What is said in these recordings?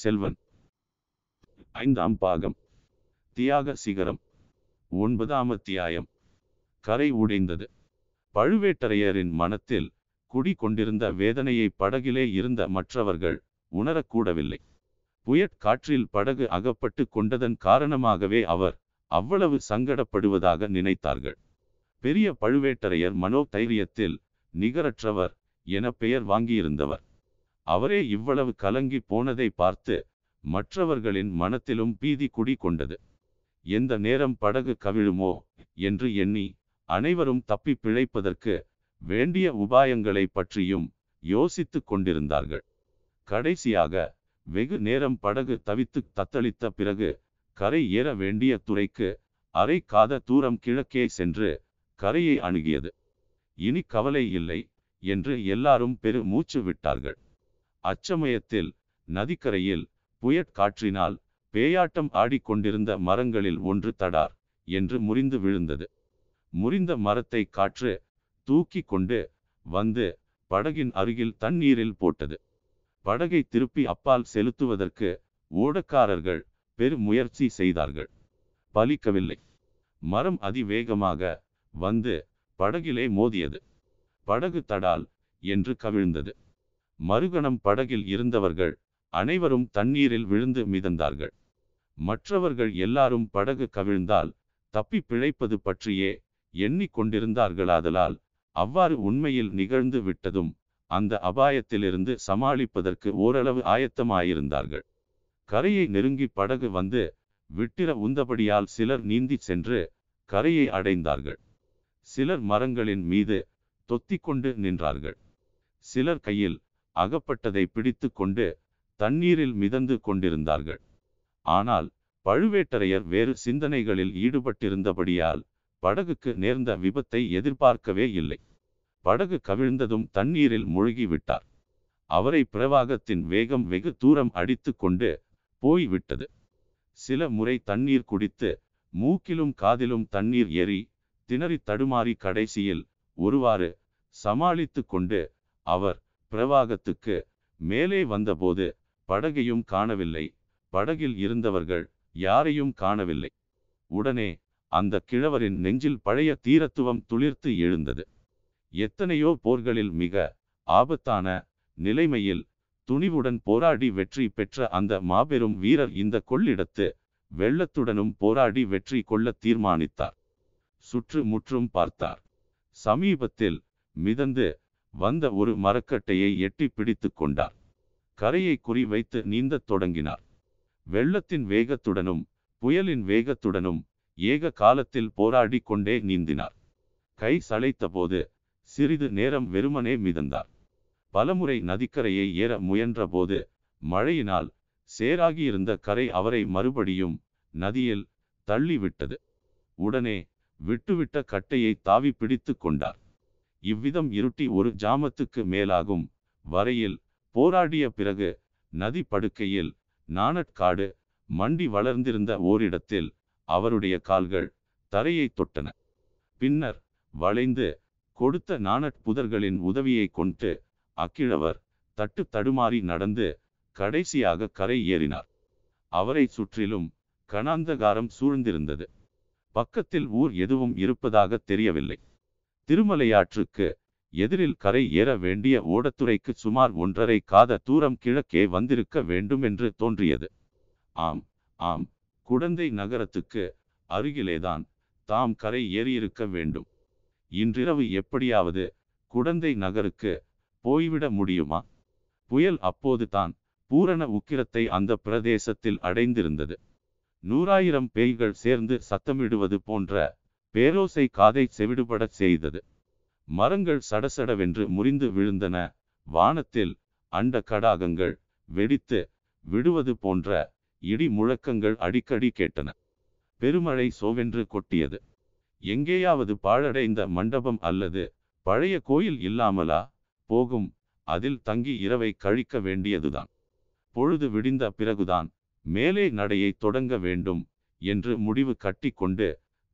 செல்வன் ஐந்தாம் பாகம் தியாக சிகரம் ஒன்பதாம் அத்தியாயம் கரை உடைந்தது பழுவேட்டரையரின் மனத்தில் குடிகொண்டிருந்த வேதனையை படகிலே இருந்த மற்றவர்கள் உணரக்கூடவில்லை புயற்காற்றில் படகு அகப்பட்டு கொண்டதன் காரணமாகவே அவர் அவ்வளவு சங்கடப்படுவதாக நினைத்தார்கள் பெரிய பழுவேட்டரையர் மனோ தைரியத்தில் நிகரற்றவர் என பெயர் வாங்கியிருந்தவர் அவரே இவ்வளவு கலங்கி போனதை பார்த்து மற்றவர்களின் மனத்திலும் பீதி குடி கொண்டது எந்த நேரம் படகு கவிழுமோ என்று எண்ணி அனைவரும் தப்பி பிழைப்பதற்கு வேண்டிய உபாயங்களை பற்றியும் யோசித்து கொண்டிருந்தார்கள் கடைசியாக வெகு நேரம் படகு தவித்து தத்தளித்த பிறகு கரை ஏற வேண்டிய துறைக்கு அரை காத தூரம் கிழக்கே சென்று கரையை அணுகியது இனி கவலை இல்லை என்று எல்லாரும் பெரு மூச்சு விட்டார்கள் அச்சமயத்தில் நதிக்கரையில் புயற்காற்றினால் பேயாட்டம் ஆடிக்கொண்டிருந்த மரங்களில் ஒன்று தடார் என்று முறிந்து விழுந்தது முறிந்த மரத்தை காற்று தூக்கி கொண்டு வந்து படகின் அருகில் தண்ணீரில் போட்டது படகை திருப்பி அப்பால் செலுத்துவதற்கு ஓடக்காரர்கள் பெருமுயற்சி செய்தார்கள் பலிக்கவில்லை மரம் அதிவேகமாக வந்து படகிலே மோதியது படகு தடால் என்று கவிழ்ந்தது மறுகணம் படகில் இருந்தவர்கள் அனைவரும் தண்ணீரில் விழுந்து மிதந்தார்கள் மற்றவர்கள் எல்லாரும் படகு கவிழ்ந்தால் தப்பி பிழைப்பது பற்றியே எண்ணிக்கொண்டிருந்தார்களாதலால் அவ்வாறு உண்மையில் நிகழ்ந்து விட்டதும் அந்த அபாயத்திலிருந்து சமாளிப்பதற்கு ஓரளவு ஆயத்தமாயிருந்தார்கள் கரையை நெருங்கி படகு வந்து விட்டிர உந்தபடியால் சிலர் நீந்தி சென்று கரையை அடைந்தார்கள் சிலர் மரங்களின் மீது தொத்திக்கொண்டு நின்றார்கள் சிலர் கையில் அகப்பட்டதை பிடித்து கொண்டு தண்ணீரில் மிதந்து கொண்டிருந்தார்கள் ஆனால் பழுவேட்டரையர் வேறு சிந்தனைகளில் ஈடுபட்டிருந்தபடியால் படகுக்கு நேர்ந்த விபத்தை எதிர்பார்க்கவே இல்லை படகு கவிழ்ந்ததும் தண்ணீரில் மூழ்கிவிட்டார் அவரை பிரவாகத்தின் வேகம் வெகு தூரம் அடித்து கொண்டு போய்விட்டது சில முறை தண்ணீர் குடித்து மூக்கிலும் காதிலும் தண்ணீர் எரி திணறி தடுமாறி கடைசியில் ஒருவாறு சமாளித்து கொண்டு அவர் பிரவாகத்துக்கு மேலே வந்தபோது படகையும் காணவில்லை படகில் இருந்தவர்கள் யாரையும் காணவில்லை உடனே அந்த கிழவரின் நெஞ்சில் பழைய தீரத்துவம் துளிர்த்து எழுந்தது எத்தனையோ போர்களில் மிக ஆபத்தான நிலைமையில் துணிவுடன் போராடி வெற்றி பெற்ற அந்த மாபெரும் வீரர் இந்த கொள்ளிடத்து வெள்ளத்துடனும் போராடி வெற்றி கொள்ள தீர்மானித்தார் சுற்று முற்றும் பார்த்தார் சமீபத்தில் மிதந்து வந்த ஒரு மரக்கட்டையை எட்டி பிடித்து கொண்டார் கரையை குறி வைத்து நீந்தத் தொடங்கினார் வெள்ளத்தின் வேகத்துடனும் புயலின் வேகத்துடனும் ஏக காலத்தில் போராடி கொண்டே நீந்தினார் கை சளைத்தபோது சிறிது நேரம் வெறுமனே மிதந்தார் பலமுறை நதிக்கரையை ஏற முயன்றபோது மழையினால் சேராகியிருந்த கரை அவரை மறுபடியும் நதியில் தள்ளிவிட்டது உடனே விட்டுவிட்ட கட்டையை தாவி பிடித்து கொண்டார் இவ்விதம் இருட்டி ஒரு ஜாமத்துக்கு மேலாகும் வரையில் போராடிய பிறகு நதி படுக்கையில் நாணட்காடு மண்டி வளர்ந்திருந்த ஓரிடத்தில் அவருடைய கால்கள் தரையை தொட்டன பின்னர் வளைந்து கொடுத்த நாணட் புதர்களின் உதவியை கொண்டு அக்கிழவர் தட்டு தடுமாறி நடந்து கடைசியாக கரை ஏறினார் அவரை சுற்றிலும் கணாந்தகாரம் சூழ்ந்திருந்தது பக்கத்தில் ஊர் எதுவும் இருப்பதாக தெரியவில்லை திருமலையாற்றுக்கு எதிரில் கரை ஏற வேண்டிய ஓடத்துறைக்கு சுமார் ஒன்றரை காத தூரம் கிழக்கே வந்திருக்க வேண்டுமென்று தோன்றியது ஆம் ஆம் குடந்தை நகரத்துக்கு அருகிலேதான் தாம் கரை ஏறியிருக்க வேண்டும் இன்றிரவு எப்படியாவது குடந்தை நகருக்கு போய்விட முடியுமா புயல் அப்போது தான் பூரண உக்கிரத்தை அந்த பிரதேசத்தில் அடைந்திருந்தது நூறாயிரம் பேய்கள் சேர்ந்து சத்தமிடுவது போன்ற பேரோசை காதை செவிடுபடச் செய்தது மரங்கள் சடசடவென்று முறிந்து விழுந்தன வானத்தில் அண்ட கடாகங்கள் வெடித்து விடுவது போன்ற இடி முழக்கங்கள் அடிக்கடி கேட்டன பெருமழை சோவென்று கொட்டியது எங்கேயாவது பாழடைந்த மண்டபம் அல்லது பழைய கோயில் இல்லாமலா போகும் அதில் தங்கி இரவை கழிக்க வேண்டியதுதான் பொழுது விடிந்த பிறகுதான் மேலே நடையை தொடங்க வேண்டும் என்று முடிவு கட்டி கொண்டு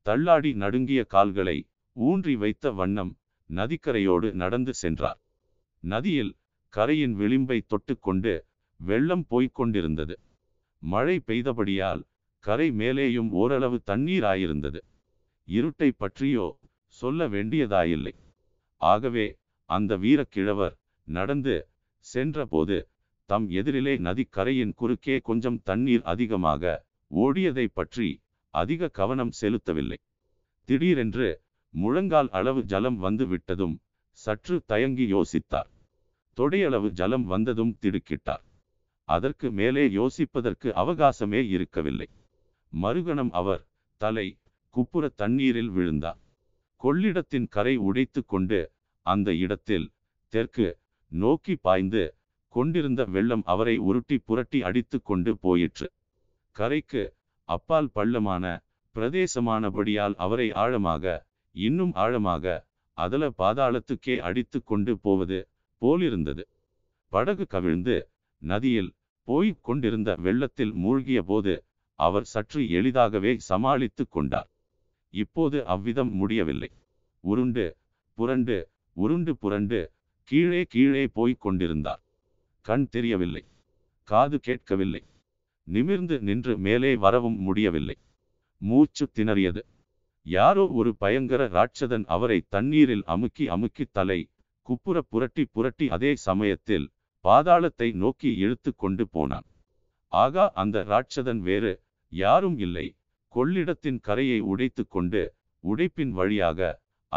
தள்ளாடி நடுங்கிய கால்களை ஊன்றி வைத்த வண்ணம் நதிக்கரையோடு நடந்து சென்றார் நதியில் கரையின் விளிம்பை தொட்டுக்கொண்டு வெள்ளம் போய்க் கொண்டிருந்தது மழை பெய்தபடியால் கரை மேலேயும் ஓரளவு தண்ணீராயிருந்தது இருட்டை பற்றியோ சொல்ல வேண்டியதாயில்லை ஆகவே அந்த வீரக்கிழவர் நடந்து சென்றபோது தம் எதிரிலே நதிக்கரையின் குறுக்கே கொஞ்சம் தண்ணீர் அதிகமாக ஓடியதை பற்றி அதிக கவனம் செலுத்தவில்லை திடீரென்று முழங்கால் அளவு ஜலம் வந்து விட்டதும் சற்று தயங்கி யோசித்தார் தொடையளவு ஜலம் வந்ததும் திடுக்கிட்டார் அதற்கு மேலே யோசிப்பதற்கு அவகாசமே இருக்கவில்லை மறுகணம் அவர் தலை குப்புற தண்ணீரில் விழுந்தார் கொள்ளிடத்தின் கரை உடைத்து கொண்டு அந்த இடத்தில் தெற்கு நோக்கி பாய்ந்து கொண்டிருந்த வெள்ளம் அவரை உருட்டி புரட்டி அடித்து கொண்டு போயிற்று கரைக்கு அப்பால் பள்ளமான பிரதேசமானபடியால் அவரை ஆழமாக இன்னும் ஆழமாக அதல பாதாளத்துக்கே அடித்து கொண்டு போவது போலிருந்தது படகு கவிழ்ந்து நதியில் போய்க் கொண்டிருந்த வெள்ளத்தில் மூழ்கிய போது அவர் சற்று எளிதாகவே சமாளித்து கொண்டார் இப்போது அவ்விதம் முடியவில்லை உருண்டு புரண்டு உருண்டு புரண்டு கீழே கீழே போய்க் கொண்டிருந்தார் கண் தெரியவில்லை காது கேட்கவில்லை நிமிர்ந்து நின்று மேலே வரவும் முடியவில்லை மூச்சு திணறியது யாரோ ஒரு பயங்கர ராட்சதன் அவரை தண்ணீரில் அமுக்கி அமுக்கி தலை குப்புற புரட்டி புரட்டி அதே சமயத்தில் பாதாளத்தை நோக்கி இழுத்து கொண்டு போனான் ஆகா அந்த ராட்சதன் வேறு யாரும் இல்லை கொள்ளிடத்தின் கரையை உடைத்து கொண்டு உடைப்பின் வழியாக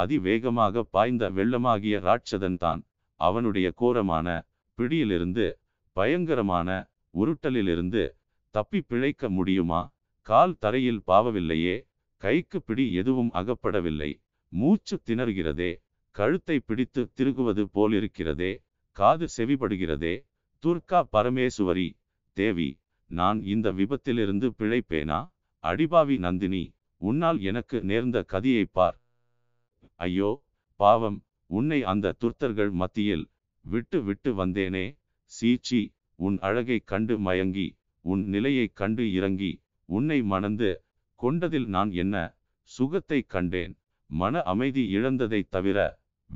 அதிவேகமாக பாய்ந்த வெள்ளமாகிய ராட்சதன் தான் அவனுடைய கோரமான பிடியிலிருந்து பயங்கரமான உருட்டலிலிருந்து தப்பி பிழைக்க முடியுமா கால் தரையில் பாவவில்லையே கைக்கு பிடி எதுவும் அகப்படவில்லை மூச்சு திணறுகிறதே கழுத்தை பிடித்து திருகுவது போலிருக்கிறதே காது செவிபடுகிறதே துர்கா பரமேசுவரி தேவி நான் இந்த விபத்திலிருந்து பிழைப்பேனா அடிபாவி நந்தினி உன்னால் எனக்கு நேர்ந்த கதியை பார் ஐயோ பாவம் உன்னை அந்த துர்த்தர்கள் மத்தியில் விட்டு விட்டு வந்தேனே சீச்சி உன் அழகை கண்டு மயங்கி உன் நிலையைக் கண்டு இறங்கி உன்னை மணந்து கொண்டதில் நான் என்ன சுகத்தை கண்டேன் மன அமைதி இழந்ததை தவிர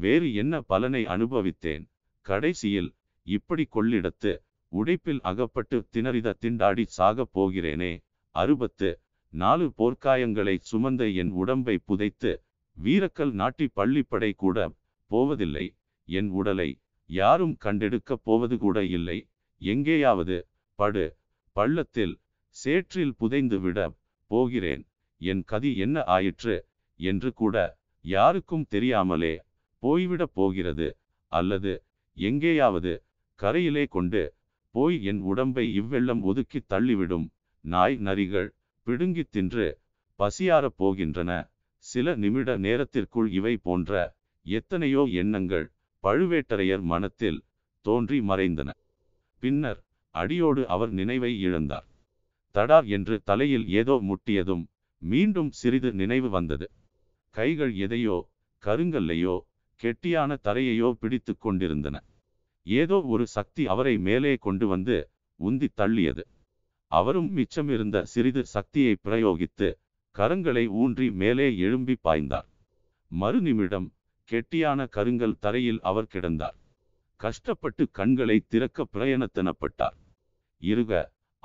வேறு என்ன பலனை அனுபவித்தேன் கடைசியில் இப்படி கொள்ளிடத்து உடைப்பில் அகப்பட்டு திணறித திண்டாடி சாகப் போகிறேனே அறுபத்து நாலு போர்க்காயங்களை சுமந்த என் உடம்பை புதைத்து வீரக்கல் நாட்டி பள்ளிப்படை கூட போவதில்லை என் உடலை யாரும் கண்டெடுக்கப் போவது கூட இல்லை எங்கேயாவது படு பள்ளத்தில் சேற்றில் புதைந்து விட போகிறேன் என் கதி என்ன ஆயிற்று என்று கூட யாருக்கும் தெரியாமலே போய்விடப் போகிறது அல்லது எங்கேயாவது கரையிலே கொண்டு போய் என் உடம்பை இவ்வெள்ளம் ஒதுக்கி தள்ளிவிடும் நாய் நரிகள் பிடுங்கி தின்று பசியாரப் போகின்றன சில நிமிட நேரத்திற்குள் இவை போன்ற எத்தனையோ எண்ணங்கள் பழுவேட்டரையர் மனத்தில் தோன்றி மறைந்தன பின்னர் அடியோடு அவர் நினைவை இழந்தார் தடார் என்று தலையில் ஏதோ முட்டியதும் மீண்டும் சிறிது நினைவு வந்தது கைகள் எதையோ கருங்கல்லையோ கெட்டியான தரையையோ பிடித்து கொண்டிருந்தன ஏதோ ஒரு சக்தி அவரை மேலே கொண்டு வந்து உந்தி தள்ளியது அவரும் மிச்சமிருந்த சிறிது சக்தியை பிரயோகித்து கரங்களை ஊன்றி மேலே எழும்பி பாய்ந்தார் மறுநிமிடம் கெட்டியான கருங்கல் தரையில் அவர் கிடந்தார் கஷ்டப்பட்டு கண்களை திறக்க பிரயணத்தனப்பட்டார் இருக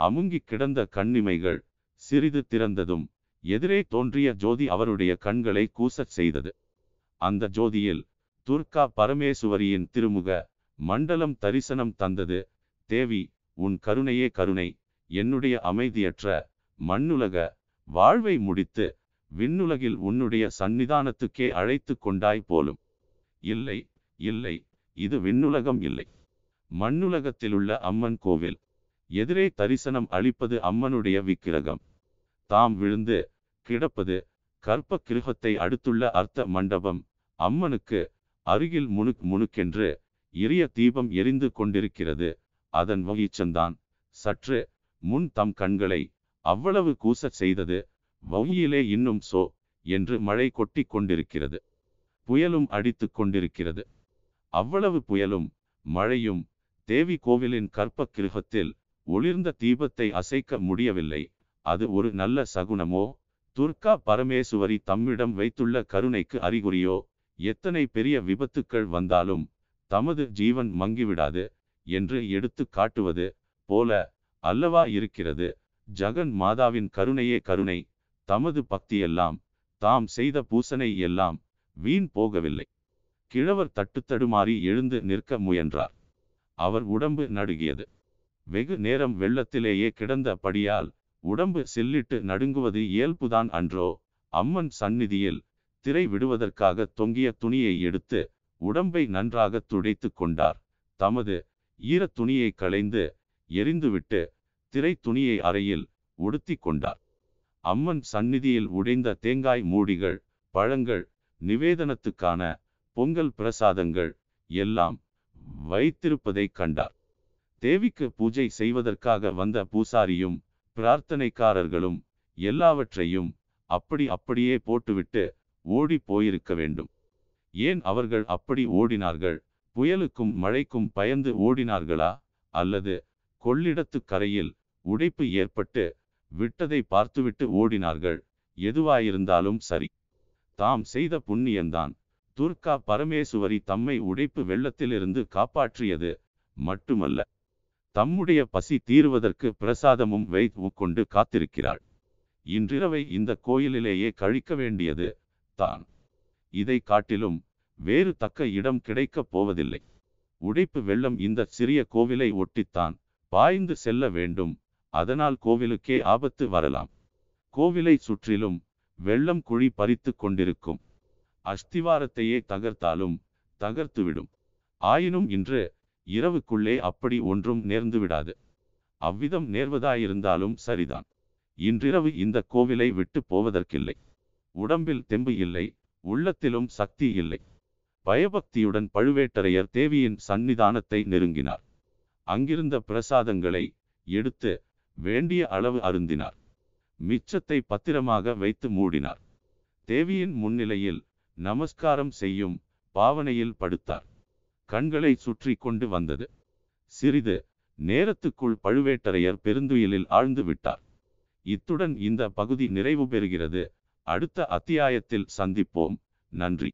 அமுங்கிக் கிடந்த கண்ணிமைகள் சிறிது திறந்ததும் எதிரே தோன்றிய ஜோதி அவருடைய கண்களை கூசச் செய்தது அந்த ஜோதியில் துர்கா பரமேசுவரியின் திருமுக மண்டலம் தரிசனம் தந்தது தேவி உன் கருணையே கருணை என்னுடைய அமைதியற்ற மண்ணுலக வாழ்வை முடித்து விண்ணுலகில் உன்னுடைய சன்னிதானத்துக்கே அழைத்து கொண்டாய் போலும் இல்லை இல்லை இது விண்ணுலகம் இல்லை மண்ணுலகத்திலுள்ள அம்மன் கோவில் எதிரே தரிசனம் அளிப்பது அம்மனுடைய விக்கிரகம் தாம் விழுந்து கிடப்பது கற்ப கிருகத்தை அடுத்துள்ள அர்த்த மண்டபம் அம்மனுக்கு அருகில் முணுக் முணுக்கென்று இரிய தீபம் எரிந்து கொண்டிருக்கிறது அதன் வகிச்சந்தான் சற்று முன் தம் கண்களை அவ்வளவு கூசச் செய்தது வவுயிலே இன்னும் சோ என்று மழை கொட்டி கொண்டிருக்கிறது புயலும் அடித்து கொண்டிருக்கிறது அவ்வளவு புயலும் மழையும் தேவி கோவிலின் கற்ப கிருகத்தில் ஒளிர்ந்த தீபத்தை அசைக்க முடியவில்லை அது ஒரு நல்ல சகுனமோ துர்கா பரமேசுவரி தம்மிடம் வைத்துள்ள கருணைக்கு அறிகுறியோ எத்தனை பெரிய விபத்துக்கள் வந்தாலும் தமது ஜீவன் மங்கிவிடாது என்று எடுத்து காட்டுவது போல அல்லவா இருக்கிறது ஜகன் மாதாவின் கருணையே கருணை தமது பக்தியெல்லாம் தாம் செய்த பூசனை எல்லாம் வீண் போகவில்லை கிழவர் தட்டுத்தடுமாறி எழுந்து நிற்க முயன்றார் அவர் உடம்பு நடுகியது வெகு நேரம் வெள்ளத்திலேயே கிடந்த படியால் உடம்பு சில்லிட்டு நடுங்குவது இயல்புதான் அன்றோ அம்மன் சந்நிதியில் திரை விடுவதற்காக தொங்கிய துணியை எடுத்து உடம்பை நன்றாக துடைத்து கொண்டார் தமது ஈர துணியை களைந்து எரிந்துவிட்டு திரை துணியை அறையில் உடுத்தி கொண்டார் அம்மன் சந்நிதியில் உடைந்த தேங்காய் மூடிகள் பழங்கள் நிவேதனத்துக்கான பொங்கல் பிரசாதங்கள் எல்லாம் வைத்திருப்பதைக் கண்டார் தேவிக்கு பூஜை செய்வதற்காக வந்த பூசாரியும் பிரார்த்தனைக்காரர்களும் எல்லாவற்றையும் அப்படி அப்படியே போட்டுவிட்டு ஓடி போயிருக்க வேண்டும் ஏன் அவர்கள் அப்படி ஓடினார்கள் புயலுக்கும் மழைக்கும் பயந்து ஓடினார்களா அல்லது கொள்ளிடத்து கரையில் உடைப்பு ஏற்பட்டு விட்டதை பார்த்துவிட்டு ஓடினார்கள் எதுவாயிருந்தாலும் சரி தாம் செய்த புண்ணியந்தான் துர்கா பரமேசுவரி தம்மை உடைப்பு வெள்ளத்திலிருந்து காப்பாற்றியது மட்டுமல்ல தம்முடைய பசி தீர்வதற்கு பிரசாதமும் வைத்து கொண்டு காத்திருக்கிறாள் இன்றிரவை இந்த கோயிலிலேயே கழிக்க வேண்டியது தான் இதை காட்டிலும் வேறு தக்க இடம் கிடைக்கப் போவதில்லை உடைப்பு வெள்ளம் இந்த சிறிய கோவிலை ஒட்டித்தான் பாய்ந்து செல்ல வேண்டும் அதனால் கோவிலுக்கே ஆபத்து வரலாம் கோவிலை சுற்றிலும் வெள்ளம் குழி பறித்து கொண்டிருக்கும் அஸ்திவாரத்தையே தகர்த்தாலும் தகர்த்துவிடும் ஆயினும் இன்று இரவுக்குள்ளே அப்படி ஒன்றும் நேர்ந்துவிடாது அவ்விதம் நேர்வதாயிருந்தாலும் சரிதான் இன்றிரவு இந்த கோவிலை விட்டு போவதற்கில்லை உடம்பில் தெம்பு இல்லை உள்ளத்திலும் சக்தி இல்லை பயபக்தியுடன் பழுவேட்டரையர் தேவியின் சந்நிதானத்தை நெருங்கினார் அங்கிருந்த பிரசாதங்களை எடுத்து வேண்டிய அளவு அருந்தினார் மிச்சத்தை பத்திரமாக வைத்து மூடினார் தேவியின் முன்னிலையில் நமஸ்காரம் செய்யும் பாவனையில் படுத்தார் கண்களை சுற்றி கொண்டு வந்தது சிறிது நேரத்துக்குள் பழுவேட்டரையர் பெருந்துயிலில் ஆழ்ந்து விட்டார் இத்துடன் இந்த பகுதி நிறைவு பெறுகிறது அடுத்த அத்தியாயத்தில் சந்திப்போம் நன்றி